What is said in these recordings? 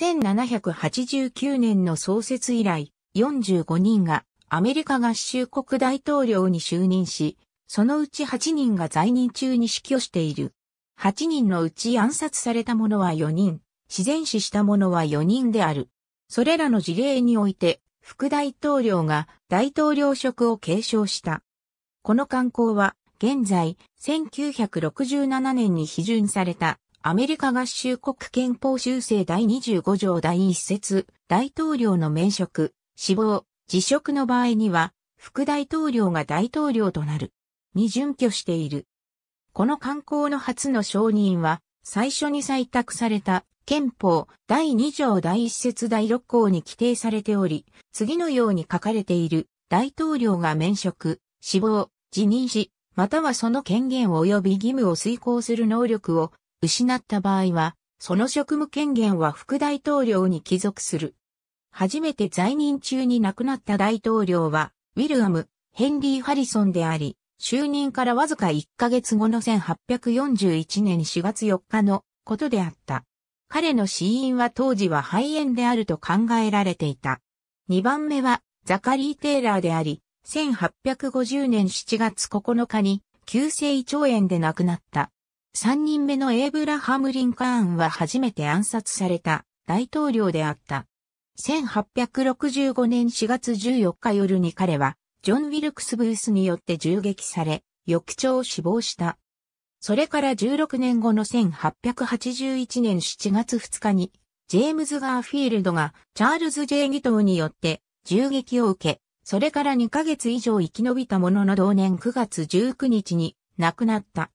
1789年の創設以来、45人がアメリカ合衆国大統領に就任し、そのうち8人が在任中に死去している。8人のうち暗殺された者は4人、自然死した者は4人である。それらの事例において、副大統領が大統領職を継承した。この観光は、現在、1967年に批准されたアメリカ合衆国憲法修正第25条第1節、大統領の免職、死亡、辞職の場合には、副大統領が大統領となる。に準拠している。この慣行の初の承認は、最初に採択された憲法第2条第1節第6項に規定されており、次のように書かれている大統領が免職、死亡、辞任し、またはその権限及び義務を遂行する能力を失った場合は、その職務権限は副大統領に帰属する。初めて在任中に亡くなった大統領は、ウィルアム・ヘンリー・ハリソンであり、就任からわずか1ヶ月後の1841年4月4日のことであった。彼の死因は当時は肺炎であると考えられていた。2番目はザカリー・テイラーであり、1850年7月9日に急性胃腸炎で亡くなった。3人目のエイブラハム・リンカーンは初めて暗殺された大統領であった。1865年4月14日夜に彼は、ジョン・ウィルクス・ブースによって銃撃され、翌朝死亡した。それから16年後の1881年7月2日に、ジェームズ・ガーフィールドがチャールズ・ジェイ・ギトーによって銃撃を受け、それから2ヶ月以上生き延びたものの同年9月19日に亡くなった。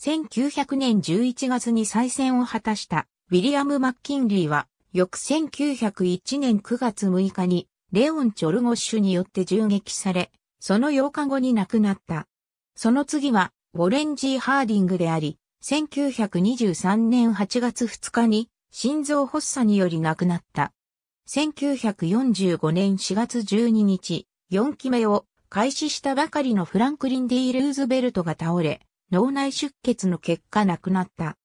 1900年11月に再選を果たしたウィリアム・マッキンリーは、翌1901年9月6日にレオン・チョルゴッシュによって銃撃され、その8日後に亡くなった。その次は、ウォレン・ジー・ハーディングであり、1923年8月2日に心臓発作により亡くなった。1945年4月12日、4期目を開始したばかりのフランクリン・ディ・ルーズベルトが倒れ、脳内出血の結果亡くなった。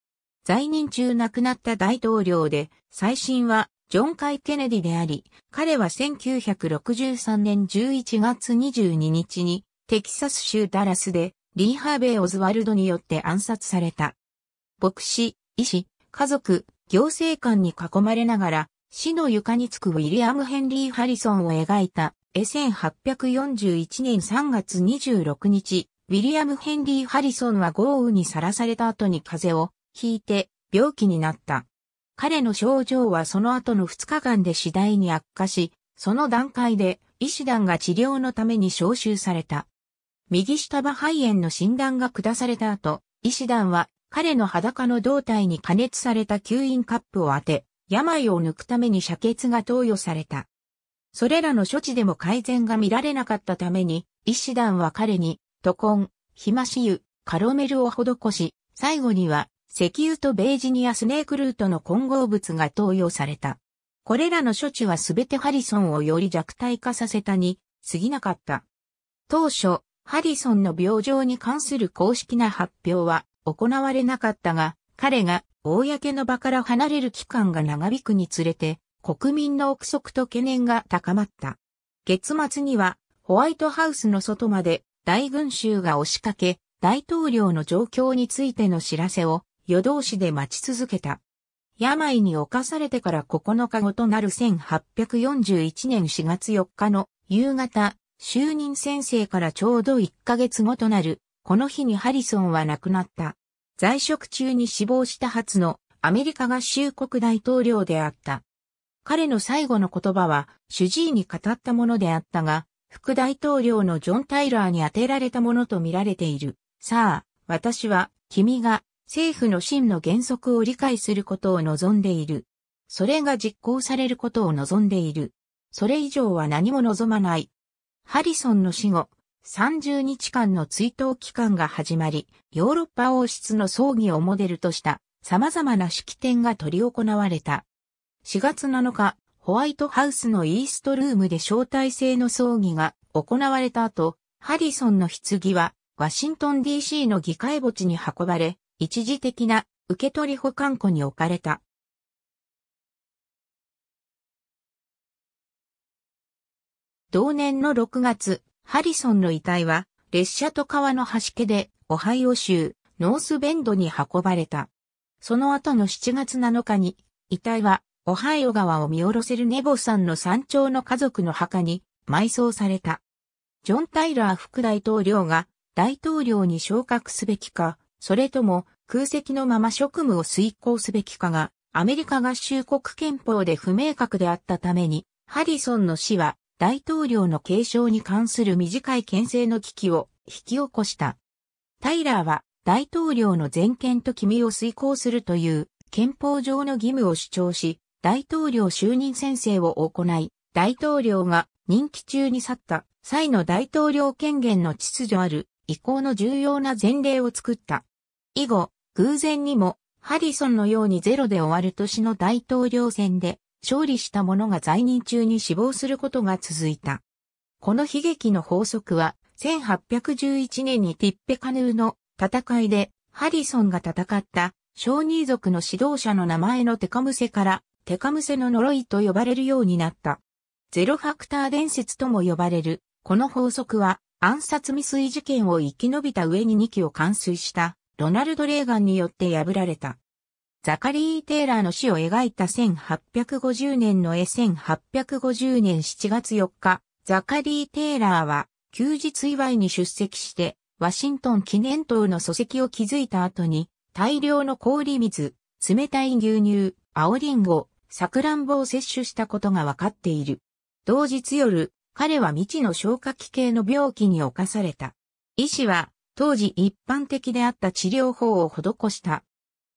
在任中亡くなった大統領で、最新はジョン・カイ・ケネディであり、彼は1963年11月22日にテキサス州ダラスでリー・ハーベイ・オズワルドによって暗殺された。牧師、医師、家族、行政官に囲まれながら死の床につくウィリアム・ヘンリー・ハリソンを描いた1841年3月26日、ウィリアム・ヘンリー・ハリソンは豪雨にさらされた後に風邪をひいて病気になった。彼の症状はその後の2日間で次第に悪化し、その段階で医師団が治療のために招集された。右下馬肺炎の診断が下された後、医師団は彼の裸の胴体に加熱された吸引カップを当て、病を抜くために遮血が投与された。それらの処置でも改善が見られなかったために、医師団は彼にトコン、ヒマシユ、カロメルを施し、最後には石油とベージニアスネークルートの混合物が投与された。これらの処置はすべてハリソンをより弱体化させたに過ぎなかった。当初、ハリソンの病状に関する公式な発表は行われなかったが、彼が公の場から離れる期間が長引くにつれて、国民の憶測と懸念が高まった。月末には、ホワイトハウスの外まで大群衆が押しかけ、大統領の状況についての知らせを夜通しで待ち続けた。病に侵されてから9日後となる1841年4月4日の夕方、就任先生からちょうど1ヶ月後となる、この日にハリソンは亡くなった。在職中に死亡した初のアメリカ合衆国大統領であった。彼の最後の言葉は主治医に語ったものであったが、副大統領のジョン・タイラーに当てられたものと見られている。さあ、私は、君が、政府の真の原則を理解することを望んでいる。それが実行されることを望んでいる。それ以上は何も望まない。ハリソンの死後、30日間の追悼期間が始まり、ヨーロッパ王室の葬儀をモデルとした様々な式典が取り行われた。4月7日、ホワイトハウスのイーストルームで招待制の葬儀が行われた後、ハリソンの棺はワシントン DC の議会墓地に運ばれ、一時的な受け取り保管庫に置かれた。同年の6月、ハリソンの遺体は列車と川の端家でオハイオ州ノースベンドに運ばれた。その後の7月7日に遺体はオハイオ川を見下ろせるネボ山の山頂の家族の墓に埋葬された。ジョン・タイラー副大統領が大統領に昇格すべきか、それとも空席のまま職務を遂行すべきかが、アメリカ合衆国憲法で不明確であったために、ハリソンの死は大統領の継承に関する短い牽制の危機を引き起こした。タイラーは大統領の全権と君を遂行するという憲法上の義務を主張し、大統領就任宣誓を行い、大統領が任期中に去った際の大統領権限の秩序ある移行の重要な前例を作った。以後、偶然にもハリソンのようにゼロで終わる年の大統領選で勝利した者が在任中に死亡することが続いた。この悲劇の法則は1811年にティッペカヌーの戦いでハリソンが戦った小ニ族の指導者の名前のテカムセからテカムセの呪いと呼ばれるようになった。ゼロファクター伝説とも呼ばれる、この法則は暗殺未遂事件を生き延びた上に2期を完遂したロナルド・レーガンによって破られた。ザカリー・テイラーの死を描いた1850年の絵1850年7月4日、ザカリー・テイラーは休日祝いに出席して、ワシントン記念塔の礎石を築いた後に、大量の氷水、冷たい牛乳、青リンゴ、サクランボを摂取したことがわかっている。同日夜、彼は未知の消化器系の病気に侵された。医師は、当時一般的であった治療法を施した。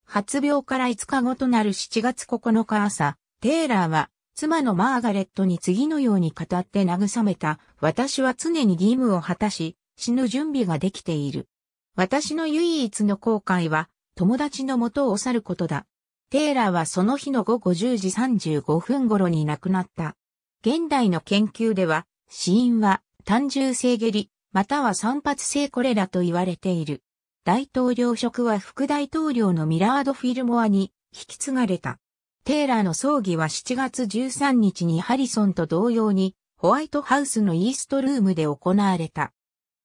発病から5日後となる7月9日朝、テイラーは、妻のマーガレットに次のように語って慰めた。私は常に義務を果たし、死ぬ準備ができている。私の唯一の後悔は、友達の元を去ることだ。テーラーはその日の午後10時35分頃に亡くなった。現代の研究では、死因は単純性下痢、または散発性コレラと言われている。大統領職は副大統領のミラード・フィルモアに引き継がれた。テーラーの葬儀は7月13日にハリソンと同様にホワイトハウスのイーストルームで行われた。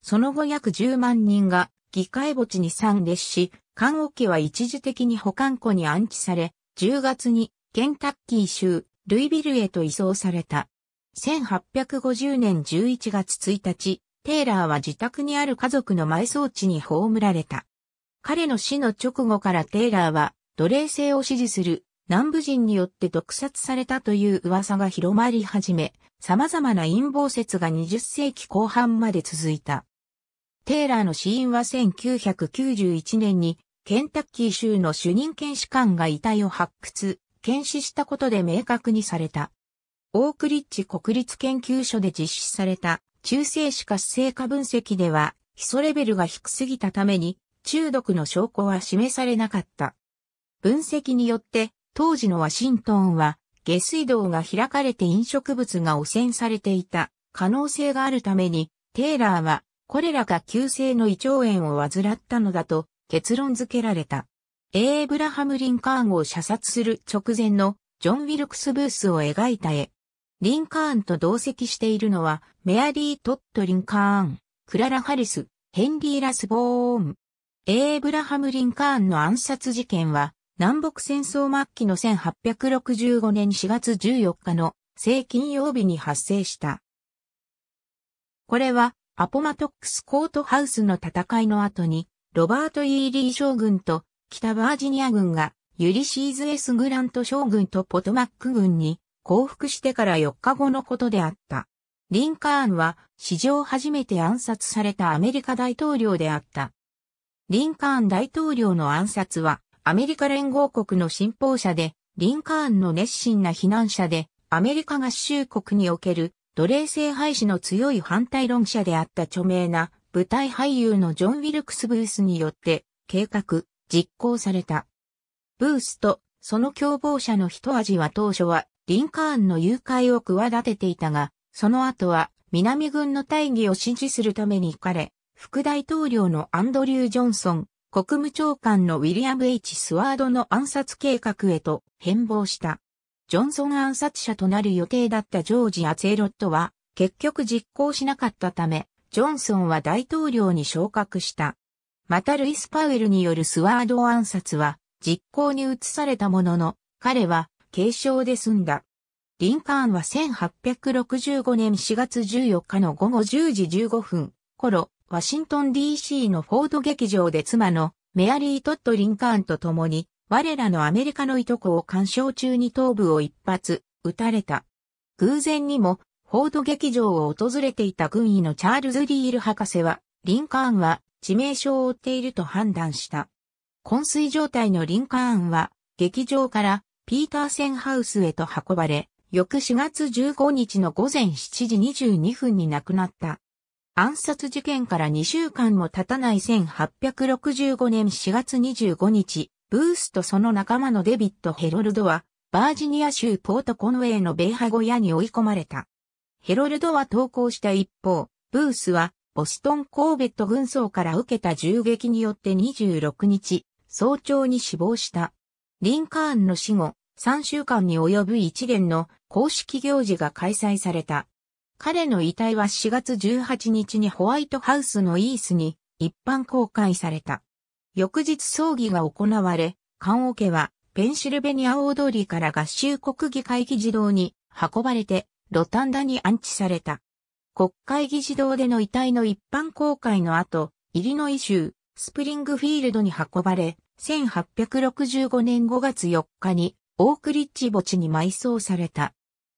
その後約10万人が議会墓地に参列し、棺桶は一時的に保管庫に安置され、10月にケンタッキー州ルイビルへと移送された。1850年11月1日、テイラーは自宅にある家族の埋葬地に葬られた。彼の死の直後からテイラーは奴隷制を支持する南部人によって毒殺されたという噂が広まり始め、様々な陰謀説が20世紀後半まで続いた。テイラーの死因は1991年にケンタッキー州の主任検視官が遺体を発掘、検視したことで明確にされた。オークリッチ国立研究所で実施された中性子活性化分析では、基礎レベルが低すぎたために、中毒の証拠は示されなかった。分析によって、当時のワシントンは、下水道が開かれて飲食物が汚染されていた可能性があるために、テイラーはこれらが急性の胃腸炎を患ったのだと結論付けられた。エイブラハム・リンカーンを射殺する直前のジョン・ウィルクス・ブースを描いた絵。リンカーンと同席しているのはメアリー・トット・リンカーン、クララ・ハリス、ヘンリー・ラスボーン。エイブラハム・リンカーンの暗殺事件は南北戦争末期の1865年4月14日の正金曜日に発生した。これはアポマトックスコートハウスの戦いの後に、ロバート・イーリー将軍と北バージニア軍がユリシーズ・ S・ グラント将軍とポトマック軍に降伏してから4日後のことであった。リンカーンは史上初めて暗殺されたアメリカ大統領であった。リンカーン大統領の暗殺はアメリカ連合国の信奉者で、リンカーンの熱心な避難者で、アメリカ合衆国における奴隷制廃止の強い反対論者であった著名な舞台俳優のジョン・ウィルクス・ブースによって計画、実行された。ブースとその共謀者の一味は当初はリンカーンの誘拐を企てていたが、その後は南軍の大義を支持するために行かれ、副大統領のアンドリュー・ジョンソン、国務長官のウィリアム・ H・ スワードの暗殺計画へと変貌した。ジョンソン暗殺者となる予定だったジョージ・アツェロットは、結局実行しなかったため、ジョンソンは大統領に昇格した。またルイス・パウエルによるスワード暗殺は、実行に移されたものの、彼は軽傷で済んだ。リンカーンは1865年4月14日の午後10時15分頃、ワシントン DC のフォード劇場で妻のメアリー・トット・リンカーンと共に我らのアメリカのいとこを鑑賞中に頭部を一発、撃たれた。偶然にも、フォード劇場を訪れていた軍医のチャールズ・リール博士は、リンカーンは致命傷を負っていると判断した。昏睡状態のリンカーンは、劇場からピーターセンハウスへと運ばれ、翌4月15日の午前7時22分に亡くなった。暗殺事件から2週間も経たない1865年4月25日、ブースとその仲間のデビッド・ヘロルドは、バージニア州ポートコンウェイの米派小屋に追い込まれた。ヘロルドは投降した一方、ブースは、ボストン・コーベット軍曹から受けた銃撃によって26日、早朝に死亡した。リンカーンの死後、3週間に及ぶ一連の公式行事が開催された。彼の遺体は4月18日にホワイトハウスのイースに一般公開された。翌日葬儀が行われ、棺桶はペンシルベニア大通りから合衆国議会議事堂に運ばれて、ロタンダに安置された。国会議事堂での遺体の一般公開の後、イリノイ州、スプリングフィールドに運ばれ、1865年5月4日に、オークリッジ墓地に埋葬された。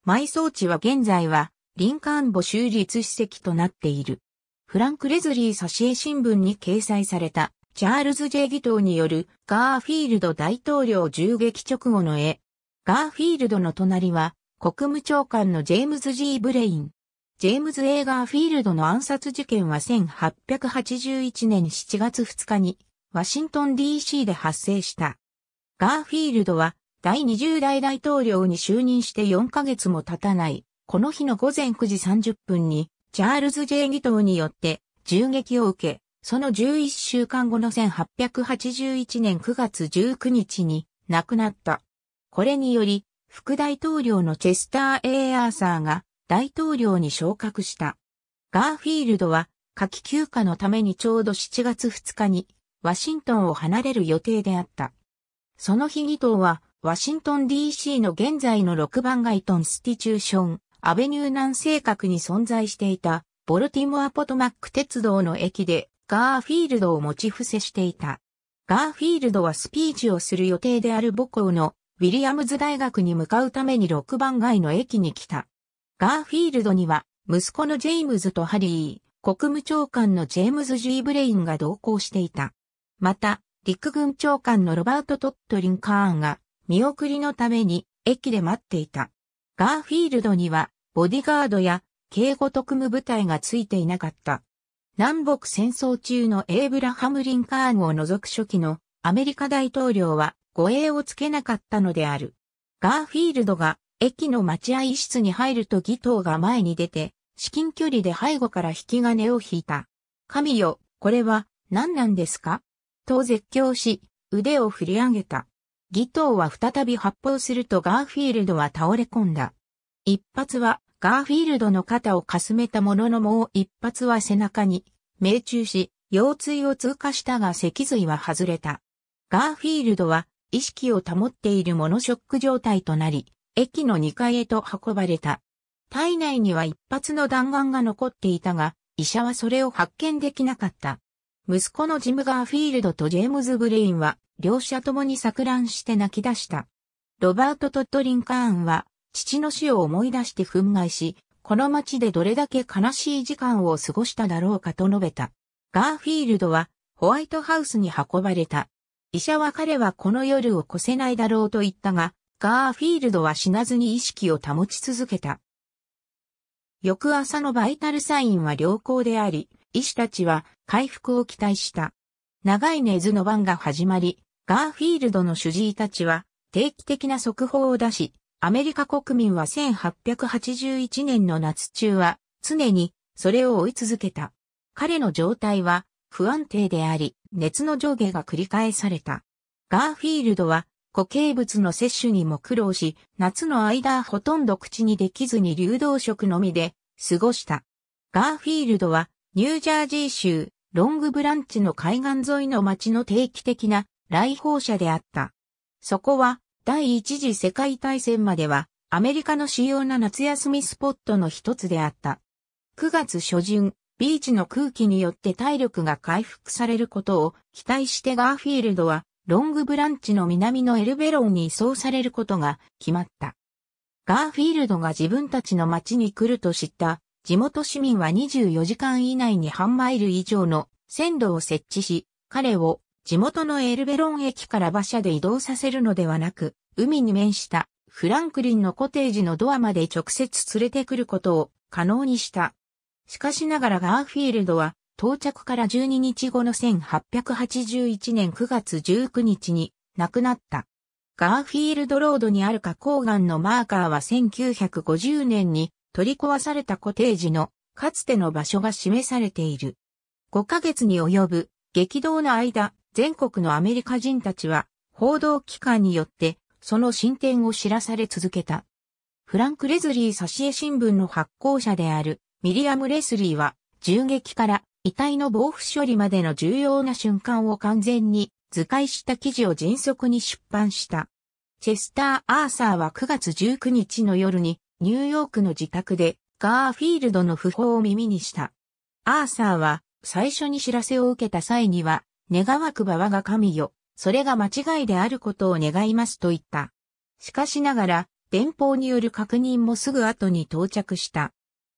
埋葬地は現在は、リンカーン墓州立史跡となっている。フランク・レズリー挿絵新聞に掲載されたチャールズ・ジェギトーによるガーフィールド大統領銃撃直後の絵。ガーフィールドの隣は国務長官のジェームズ・ G・ ブレイン。ジェームズ・ A・ ガーフィールドの暗殺事件は1881年7月2日にワシントン DC で発生した。ガーフィールドは第20代大統領に就任して4ヶ月も経たない。この日の午前9時30分にチャールズ・ジェイ・ギトーによって銃撃を受け、その11週間後の1881年9月19日に亡くなった。これにより、副大統領のチェスター・エイ・アーサーが大統領に昇格した。ガーフィールドは、夏季休暇のためにちょうど7月2日に、ワシントンを離れる予定であった。その日議頭は、ワシントン DC の現在の6番街トンスティチューション、アベニュー南西角に存在していた、ボルティモア・ポトマック鉄道の駅で、ガーフィールドを持ち伏せしていた。ガーフィールドはスピーチをする予定である母校のウィリアムズ大学に向かうために6番街の駅に来た。ガーフィールドには息子のジェイムズとハリー、国務長官のジェームズ・ジー・ブレインが同行していた。また、陸軍長官のロバート・トット・リンカーンが見送りのために駅で待っていた。ガーフィールドにはボディガードや警護特務部隊がついていなかった。南北戦争中のエイブラハム・リンカーンを除く初期のアメリカ大統領は護衛をつけなかったのである。ガーフィールドが駅の待合室に入るとギトが前に出て、至近距離で背後から引き金を引いた。神よ、これは何なんですかと絶叫し、腕を振り上げた。ギトは再び発砲するとガーフィールドは倒れ込んだ。一発はガーフィールドの肩をかすめたもののもう一発は背中に命中し、腰椎を通過したが脊髄は外れた。ガーフィールドは意識を保っているモノショック状態となり、駅の2階へと運ばれた。体内には一発の弾丸が残っていたが、医者はそれを発見できなかった。息子のジム・ガーフィールドとジェームズ・グレインは、両者ともに錯乱して泣き出した。ロバート・トッド・リンカーンは、父の死を思い出して憤慨し、この街でどれだけ悲しい時間を過ごしただろうかと述べた。ガーフィールドはホワイトハウスに運ばれた。医者は彼はこの夜を越せないだろうと言ったが、ガーフィールドは死なずに意識を保ち続けた。翌朝のバイタルサインは良好であり、医師たちは回復を期待した。長い寝ずの番が始まり、ガーフィールドの主治医たちは定期的な速報を出し、アメリカ国民は1881年の夏中は常にそれを追い続けた。彼の状態は不安定であり、熱の上下が繰り返された。ガーフィールドは固形物の摂取にも苦労し、夏の間ほとんど口にできずに流動食のみで過ごした。ガーフィールドはニュージャージー州ロングブランチの海岸沿いの町の定期的な来訪者であった。そこは第一次世界大戦まではアメリカの主要な夏休みスポットの一つであった。9月初旬、ビーチの空気によって体力が回復されることを期待してガーフィールドはロングブランチの南のエルベロンに移送されることが決まった。ガーフィールドが自分たちの町に来ると知った地元市民は24時間以内に半マイル以上の線路を設置し、彼を地元のエルベロン駅から馬車で移動させるのではなく、海に面したフランクリンのコテージのドアまで直接連れてくることを可能にした。しかしながらガーフィールドは到着から12日後の1881年9月19日に亡くなった。ガーフィールドロードにある花崗岩のマーカーは1950年に取り壊されたコテージのかつての場所が示されている。5ヶ月に及ぶ激動の間、全国のアメリカ人たちは、報道機関によって、その進展を知らされ続けた。フランク・レズリー挿絵新聞の発行者であるミリアム・レスリーは、銃撃から遺体の防腐処理までの重要な瞬間を完全に図解した記事を迅速に出版した。チェスター・アーサーは9月19日の夜にニューヨークの自宅でガーフィールドの訃報を耳にした。アーサーは最初に知らせを受けた際には願わくば我が神よ、それが間違いであることを願いますと言った。しかしながら、電報による確認もすぐ後に到着した。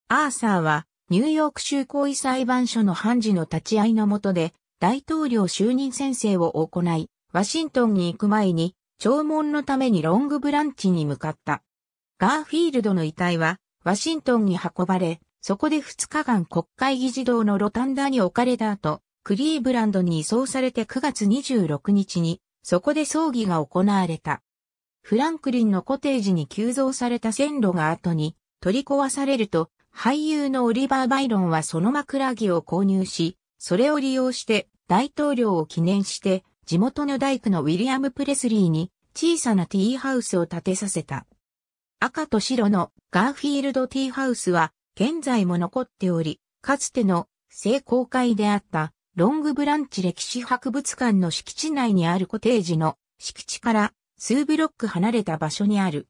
アーサーは、ニューヨーク州高位裁判所の判事の立ち会いのもとで、大統領就任宣誓を行い、ワシントンに行く前に、弔問のためにロングブランチに向かった。ガーフィールドの遺体は、ワシントンに運ばれ、そこで2日間国会議事堂のロタンダに置かれた後、クリーブランドに移送されて9月26日に、そこで葬儀が行われた。フランクリンのコテージに急増された線路が後に取り壊されると、俳優のオリバー・バイロンはその枕木を購入し、それを利用して大統領を記念して、地元の大工のウィリアム・プレスリーに小さなティーハウスを建てさせた。赤と白のガーフィールドティーハウスは現在も残っており、かつての成功会であったロングブランチ歴史博物館の敷地内にあるコテージの敷地から数ブロック離れた場所にある。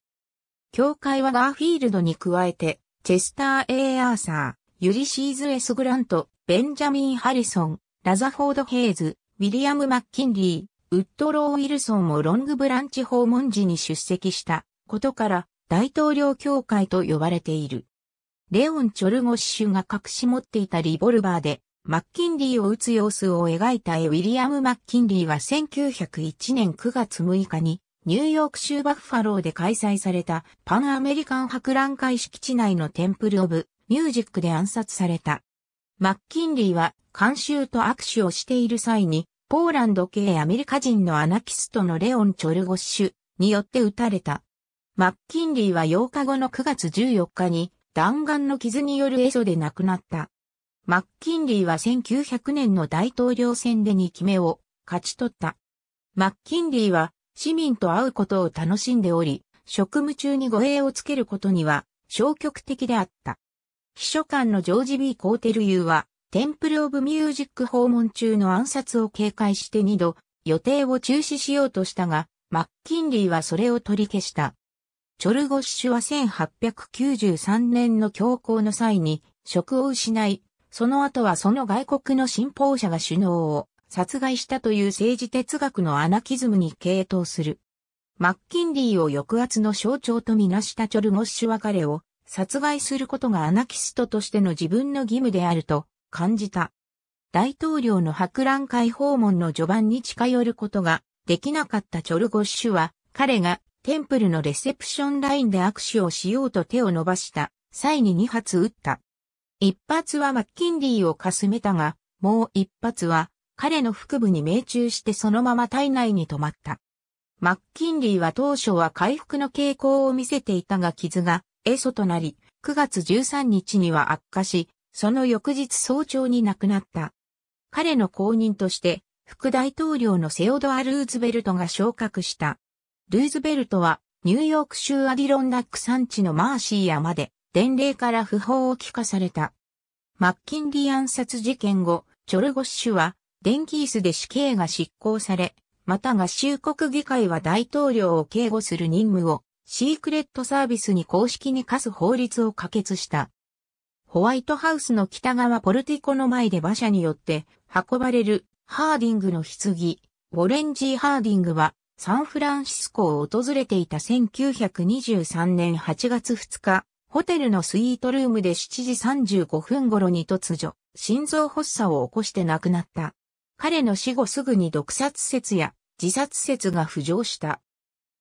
教会はガーフィールドに加えて、チェスター・エイ・アーサー、ユリシーズ・エス・グラント、ベンジャミン・ハリソン、ラザフォード・ヘイズ、ウィリアム・マッキンリー、ウッドロー・ウィルソンもロングブランチ訪問時に出席したことから大統領教会と呼ばれている。レオン・チョルゴッシュが隠し持っていたリボルバーでマッキンリーを撃つ様子を描いた絵ウィリアム・マッキンリーは1901年9月6日にニューヨーク州バッファローで開催されたパンアメリカン博覧会敷地内のテンプル・オブ・ミュージックで暗殺された。マッキンリーは監修と握手をしている際にポーランド系アメリカ人のアナキストのレオン・チョルゴッシュによって撃たれた。マッキンリーは8日後の9月14日に弾丸の傷によるエソで亡くなった。マッキンリーは1900年の大統領選で2期目を勝ち取った。マッキンリーは市民と会うことを楽しんでおり、職務中に護衛をつけることには消極的であった。秘書官のジョージ・ B・ コーテルユーは、テンプル・オブ・ミュージック訪問中の暗殺を警戒して2度、予定を中止しようとしたが、マッキンリーはそれを取り消した。チョルゴッシュは1893年の強行の際に職を失い、その後はその外国の信奉者が首脳を殺害したという政治哲学のアナキズムに傾倒する。マッキンリーを抑圧の象徴とみなしたチョルモッシュは彼を殺害することがアナキストとしての自分の義務であると感じた。大統領の博覧会訪問の序盤に近寄ることができなかったチョルゴッシュは彼がテンプルのレセプションラインで握手をしようと手を伸ばした際に2発撃った。一発はマッキンリーをかすめたが、もう一発は彼の腹部に命中してそのまま体内に止まった。マッキンリーは当初は回復の傾向を見せていたが傷がエソとなり、9月13日には悪化し、その翌日早朝に亡くなった。彼の後任として、副大統領のセオドア・ルーズベルトが昇格した。ルーズベルトは、ニューヨーク州アディロンダック山地のマーシー山で、伝令から不法を帰化された。マッキンリー暗殺事件後、チョルゴッシュは、電気椅子で死刑が執行され、また合衆国議会は大統領を警護する任務を、シークレットサービスに公式に課す法律を可決した。ホワイトハウスの北側ポルティコの前で馬車によって運ばれるハーディングの棺、ウォレンジー・ハーディングはサンフランシスコを訪れていた1923年8月2日、ホテルのスイートルームで7時35分頃に突如、心臓発作を起こして亡くなった。彼の死後すぐに毒殺説や自殺説が浮上した。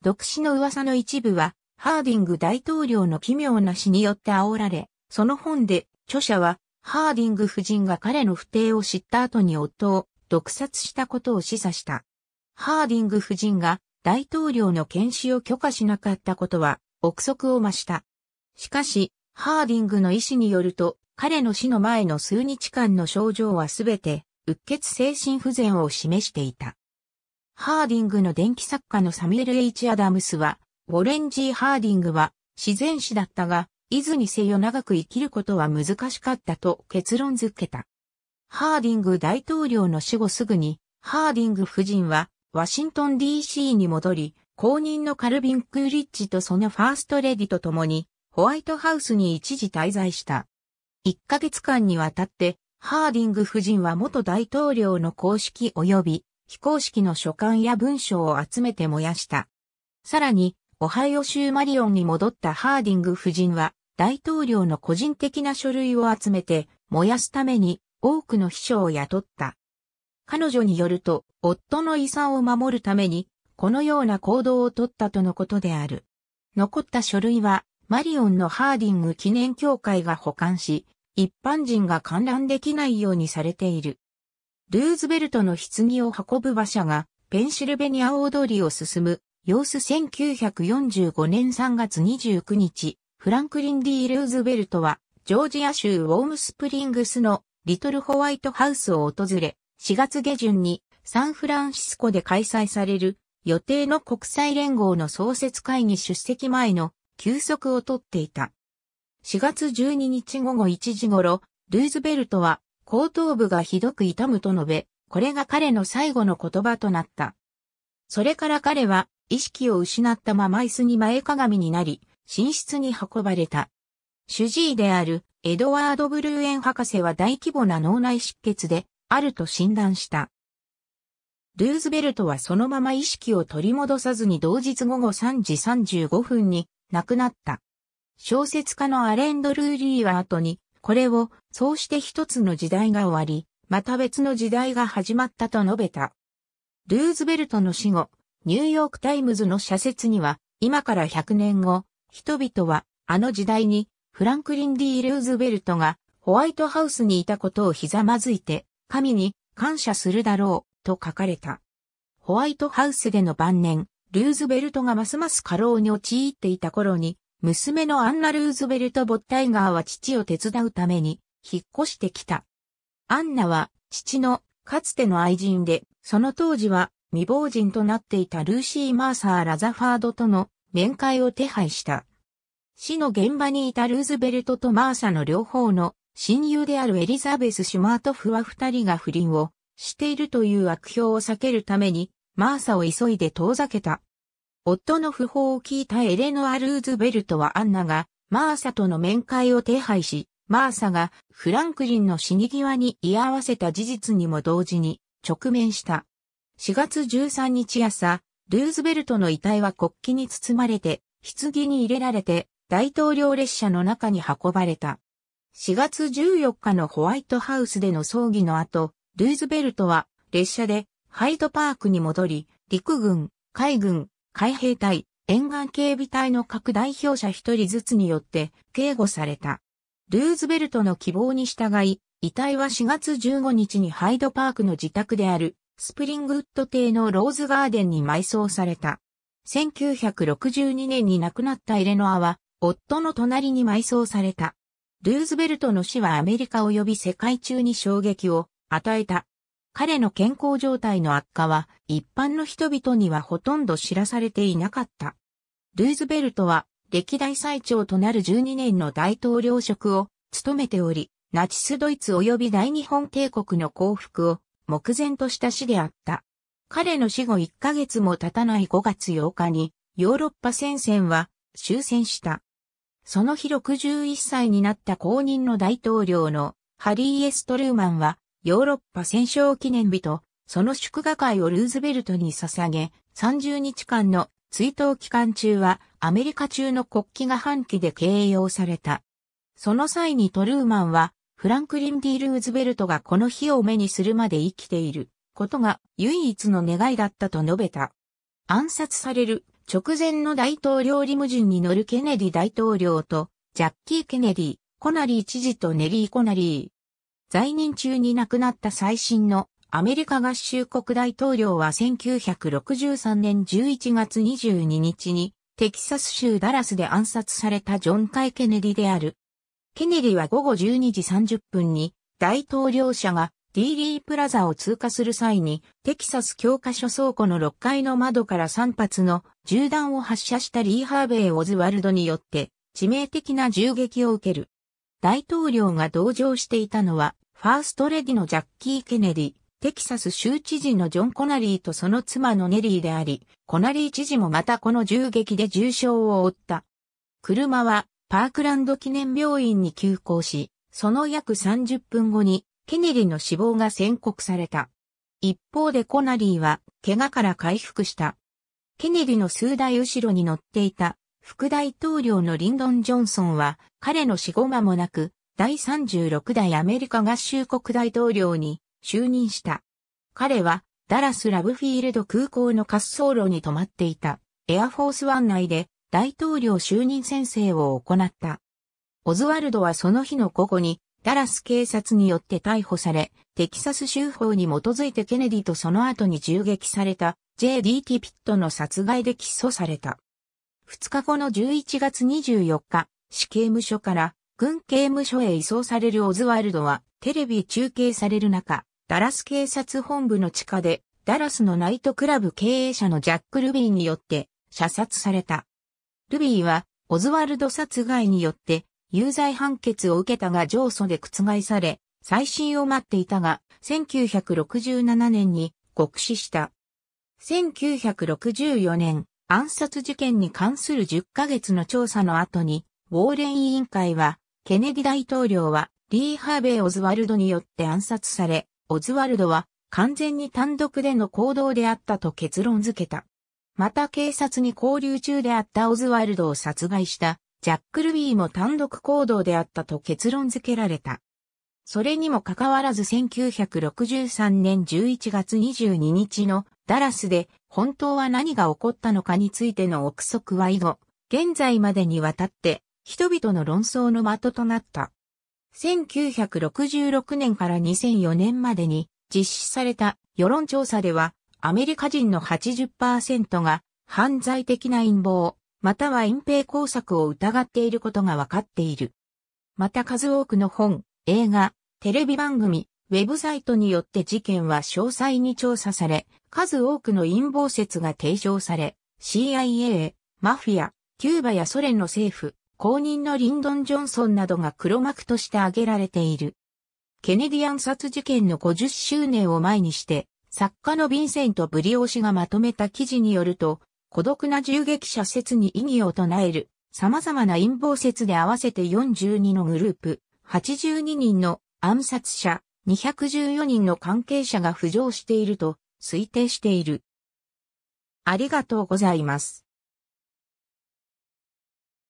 毒死の噂の一部は、ハーディング大統領の奇妙な死によって煽られ、その本で、著者は、ハーディング夫人が彼の不定を知った後に夫を毒殺したことを示唆した。ハーディング夫人が大統領の検視を許可しなかったことは憶測を増した。しかし、ハーディングの医師によると、彼の死の前の数日間の症状はすべて、うっ血精神不全を示していた。ハーディングの電気作家のサミュエル・ H・ アダムスは、ウォレン・ジー・ハーディングは自然死だったが、いずにせよ長く生きることは難しかったと結論づけた。ハーディング大統領の死後すぐに、ハーディング夫人はワシントン DC に戻り、公認のカルビン・クーリッジとそのファーストレディと共にホワイトハウスに一時滞在した。1ヶ月間にわたって、ハーディング夫人は元大統領の公式及び非公式の書簡や文書を集めて燃やした。さらに、オハイオ州マリオンに戻ったハーディング夫人は、大統領の個人的な書類を集めて燃やすために多くの秘書を雇った。彼女によると、夫の遺産を守るために、このような行動をとったとのことである。残った書類は、マリオンのハーディング記念協会が保管し、一般人が観覧できないようにされている。ルーズベルトの棺を運ぶ馬車がペンシルベニア大通りを進む様子1945年3月29日、フランクリン・ D・ ルーズベルトはジョージア州ウォームスプリングスのリトルホワイトハウスを訪れ、4月下旬にサンフランシスコで開催される予定の国際連合の創設会議出席前の休息をとっていた。4月12日午後1時頃、ルーズベルトは後頭部がひどく痛むと述べ、これが彼の最後の言葉となった。それから彼は意識を失ったまま椅子に前かがみになり、寝室に運ばれた。主治医であるエドワード・ブルーエン博士は大規模な脳内出血であると診断した。ルーズベルトはそのまま意識を取り戻さずに同日午後3時35分に亡くなった。小説家のアレンド・ルーリーは後に、これを、そうして一つの時代が終わり、また別の時代が始まったと述べた。ルーズベルトの死後、ニューヨークタイムズの社説には、今から100年後、人々は、あの時代に、フランクリン・ D・ ルーズベルトが、ホワイトハウスにいたことをひざまずいて、神に感謝するだろう、と書かれた。ホワイトハウスでの晩年、ルーズベルトがますます過労に陥っていた頃に、娘のアンナ・ルーズベルト・ボッタイガーは父を手伝うために、引っ越してきた。アンナは、父の、かつての愛人で、その当時は、未亡人となっていたルーシー・マーサー・ラザファードとの面会を手配した。死の現場にいたルーズベルトとマーサの両方の親友であるエリザベス・シュマートフは二人が不倫をしているという悪評を避けるためにマーサを急いで遠ざけた。夫の訃報を聞いたエレノア・ルーズベルトはアンナが、マーサとの面会を手配し、マーサがフランクリンの死に際に居合わせた事実にも同時に直面した。4月13日朝、ルーズベルトの遺体は国旗に包まれて、棺に入れられて、大統領列車の中に運ばれた。4月14日のホワイトハウスでの葬儀の後、ルーズベルトは列車でハイドパークに戻り、陸軍、海軍、海兵隊、沿岸警備隊の各代表者一人ずつによって警護された。ルーズベルトの希望に従い、遺体は4月15日にハイドパークの自宅であるスプリングウッド邸のローズガーデンに埋葬された。1962年に亡くなったエレノアは、夫の隣に埋葬された。ルーズベルトの死はアメリカ及び世界中に衝撃を与えた。彼の健康状態の悪化は一般の人々にはほとんど知らされていなかった。ルーズベルトは歴代最長となる12年の大統領職を務めており、ナチスドイツ及び大日本帝国の降伏を目前とした死であった。彼の死後1ヶ月も経たない5月8日にヨーロッパ戦線は終戦した。その日61歳になった公認の大統領のハリー・エストルーマンはヨーロッパ戦勝記念日と、その祝賀会をルーズベルトに捧げ、30日間の追悼期間中は、アメリカ中の国旗が半旗で掲揚された。その際にトルーマンは、フランクリン・ディ・ルーズベルトがこの日を目にするまで生きていることが唯一の願いだったと述べた。暗殺される直前の大統領リムジンに乗るケネディ大統領とジャッキー・ケネディ、コナリー知事とネリー・コナリー、在任中に亡くなった最新のアメリカ合衆国大統領は1963年11月22日にテキサス州ダラスで暗殺されたジョン・カイ・ケネディである。ケネディは午後12時30分に大統領者がディーリープラザを通過する際に、テキサス教科書倉庫の6階の窓から3発の銃弾を発射したリー・ハーベイ・オズワルドによって、致命的な銃撃を受ける。大統領が同乗していたのは、ファーストレディのジャッキー・ケネディ、テキサス州知事のジョン・コナリーとその妻のネリーであり、コナリー知事もまたこの銃撃で重傷を負った。車はパークランド記念病院に急行し、その約30分後にケネディの死亡が宣告された。一方でコナリーは怪我から回復した。ケネディの数台後ろに乗っていた副大統領のリンドン・ジョンソンは、彼の死後間もなく、第36代アメリカ合衆国大統領に就任した。彼は、ダラス・ラブフィールド空港の滑走路に止まっていた、エアフォースワン内で、大統領就任宣誓を行った。オズワルドはその日の午後に、ダラス警察によって逮捕され、テキサス州法に基づいてケネディとその後に銃撃された JDT ピットの殺害で起訴された。2日後の11月24日、死刑務所から軍刑務所へ移送されるオズワルドはテレビ中継される中、ダラス警察本部の地下でダラスのナイトクラブ経営者のジャック・ルビーによって射殺された。ルビーはオズワルド殺害によって有罪判決を受けたが上訴で覆され、再審を待っていたが、1967年に極死した。1964年、暗殺事件に関する10ヶ月の調査の後に、ウォーレン委員会は、ケネディ大統領は、リー・ハーベイ・オズワルドによって暗殺され、オズワルドは完全に単独での行動であったと結論付けた。また警察に交流中であったオズワルドを殺害したジャック・ルビーも単独行動であったと結論付けられた。それにもかかわらず1963年11月22日のダラスで本当は何が起こったのかについての憶測は以後、現在までにわたって、人々の論争の的となった。1966年から2004年までに実施された世論調査では、アメリカ人の80%が犯罪的な陰謀、または隠蔽工作を疑っていることがわかっている。また数多くの本、映画、テレビ番組、ウェブサイトによって事件は詳細に調査され、数多くの陰謀説が提唱され、CIA、マフィア、キューバやソ連の政府、公認のリンドン・ジョンソンなどが黒幕として挙げられている。ケネディ暗殺事件の50周年を前にして、作家のヴィンセント・ブリオ氏がまとめた記事によると、孤独な銃撃者説に異議を唱える、様々な陰謀説で合わせて42のグループ、82人の暗殺者、214人の関係者が浮上していると推定している。ありがとうございます。